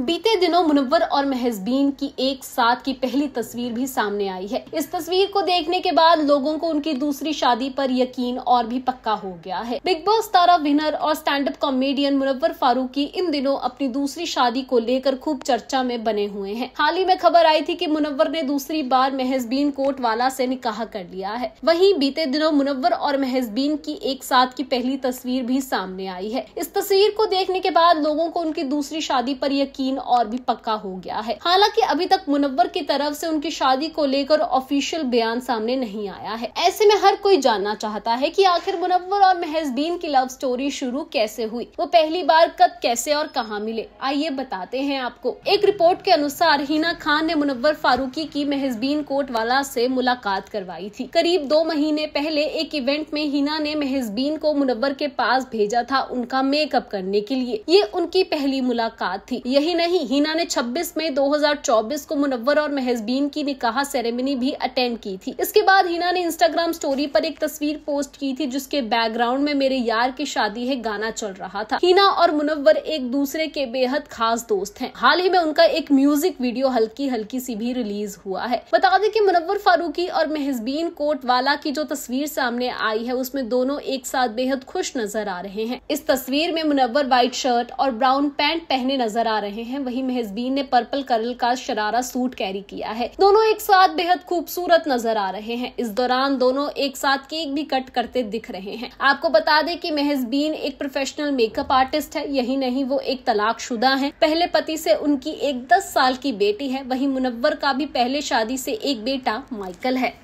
बीते दिनों मुनव्वर और महजबीन की एक साथ की पहली तस्वीर भी सामने आई है इस तस्वीर को देखने के बाद लोगों को उनकी दूसरी शादी पर यकीन और भी पक्का हो गया है बिग बॉस तारा विनर और stand up comedian Munawar Faruqui इन दिनों अपनी दूसरी शादी को लेकर खूब चर्चा में बने हुए हैं हाल ही में खबर आई थी की मुनवर ने दूसरी बार महजबीन कोटवाला से निकाह कर लिया है वही बीते दिनों मुनवर और महजबीन की एक साथ की पहली तस्वीर भी सामने आई है इस तस्वीर को देखने के बाद लोगों को उनकी दूसरी शादी पर यकीन यकीन और भी पक्का हो गया है हालांकि अभी तक मुनव्वर की तरफ से उनकी शादी को लेकर ऑफिशियल बयान सामने नहीं आया है ऐसे में हर कोई जानना चाहता है कि आखिर मुनवर और महजबीन की लव स्टोरी शुरू कैसे हुई वो पहली बार कब कैसे और कहाँ मिले आइए बताते हैं आपको एक रिपोर्ट के अनुसार हिना खान ने मुनव्वर फारूकी की महजबीन कोटवाला से मुलाकात करवाई थी करीब दो महीने पहले एक इवेंट में हिना ने महजबीन को मुनव्वर के पास भेजा था उनका मेकअप करने के लिए ये उनकी पहली मुलाकात थी यही नहीं हिना ने 26 मई 2024 को मुनव्वर और महजबीन की निकाह सेरेमनी भी अटेंड की थी इसके बाद हिना ने इंस्टाग्राम स्टोरी पर एक तस्वीर पोस्ट की थी जिसके बैकग्राउंड में मेरे यार की शादी है गाना चल रहा था हिना और मुनव्वर एक दूसरे के बेहद खास दोस्त है हाल ही में उनका एक म्यूजिक वीडियो हल्की हल्की सी भी रिलीज हुआ है बता दें की मुनव्वर फारूकी और महजबीन वाला की जो तस्वीर सामने आई है उसमें दोनों एक साथ बेहद खुश नजर आ रहे हैं इस तस्वीर में मुनव्वर व्हाइट शर्ट और ब्राउन पैंट पहने नजर आ रहे हैं हैं वही मेहजबीन ने पर्पल कलर का शरारा सूट कैरी किया है दोनों एक साथ बेहद खूबसूरत नजर आ रहे हैं इस दौरान दोनों एक साथ केक भी कट करते दिख रहे हैं आपको बता दें कि मेहजबीन एक प्रोफेशनल मेकअप आर्टिस्ट है यही नहीं वो एक तलाक शुदा है पहले पति से उनकी एक दस साल की बेटी है वही मुनवर का भी पहले शादी से एक बेटा माइकल है